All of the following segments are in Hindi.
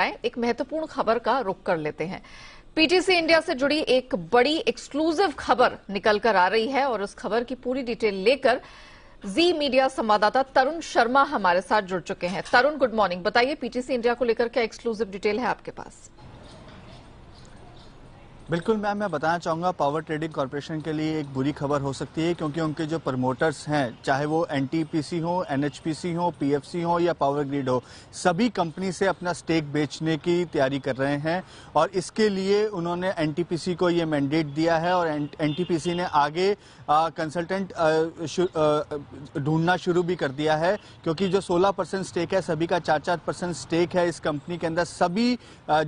एक महत्वपूर्ण खबर का रुख कर लेते हैं पीटीसी इंडिया से जुड़ी एक बड़ी एक्सक्लूसिव खबर निकलकर आ रही है और उस खबर की पूरी डिटेल लेकर जी मीडिया संवाददाता तरुण शर्मा हमारे साथ जुड़ चुके हैं तरुण गुड मॉर्निंग बताइए पीटीसी इंडिया को लेकर क्या एक्सक्लूसिव डिटेल है आपके पास बिल्कुल मैम मैं बताना चाहूँगा पावर ट्रेडिंग कॉरपोरेशन के लिए एक बुरी खबर हो सकती है क्योंकि उनके जो प्रमोटर्स हैं चाहे वो एनटीपीसी हो एनएचपीसी हो पीएफसी हो या पावर ग्रिड हो सभी कंपनी से अपना स्टेक बेचने की तैयारी कर रहे हैं और इसके लिए उन्होंने एनटीपीसी को ये मैंडेट दिया है और एनटीपीसी ने आगे कंसल्टेंट ढूंढना शुरू भी कर दिया है क्योंकि जो सोलह स्टेक है सभी का चार चार स्टेक है इस कंपनी के अंदर सभी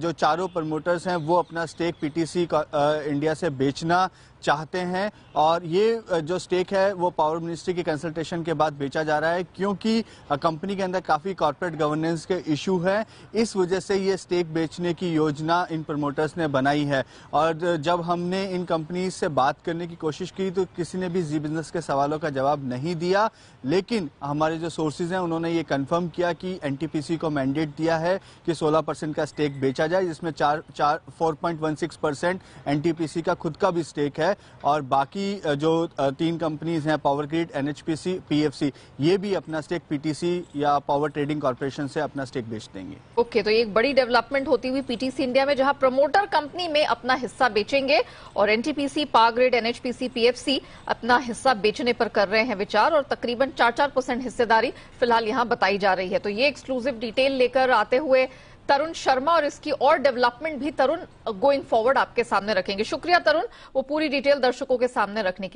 जो चारों प्रमोटर्स हैं वो अपना स्टेक पीटीसी इंडिया से बेचना चाहते हैं और ये जो स्टेक है वो पावर मिनिस्ट्री की कंसल्टेशन के बाद बेचा जा रहा है क्योंकि कंपनी के अंदर काफ़ी कॉरपोरेट गवर्नेंस के इशू है इस वजह से ये स्टेक बेचने की योजना इन प्रमोटर्स ने बनाई है और जब हमने इन कंपनी से बात करने की कोशिश की तो किसी ने भी जी बिजनेस के सवालों का जवाब नहीं दिया लेकिन हमारे जो सोर्सेज हैं उन्होंने ये कन्फर्म किया कि एनटीपीसी को मैंडेट दिया है कि सोलह परसेंट का स्टेक बेचा जाए जिसमें चार चार फोर परसेंट एनटीपीसी का खुद का भी स्टेक है और बाकी जो तीन कंपनीज हैं पावर ग्रिड एनएचपीसी पीएफसी ये भी अपना स्टेक पीटीसी या पावर ट्रेडिंग कॉरपोरेशन से अपना स्टेक बेच देंगे ओके okay, तो एक बड़ी डेवलपमेंट होती हुई पीटीसी इंडिया में जहां प्रमोटर कंपनी में अपना हिस्सा बेचेंगे और NTPC power grid NHPC PFC अपना हिस्सा बेचने पर कर रहे हैं विचार और तकरीबन चार चार परसेंट हिस्सेदारी फिलहाल यहां बताई जा रही है तो ये एक्सक्लूसिव डिटेल लेकर आते हुए तरुण शर्मा और इसकी और डेवलपमेंट भी तरुण गोइंग फॉरवर्ड आपके सामने रखेंगे शुक्रिया तरुण वो पूरी डिटेल दर्शकों के सामने रखने के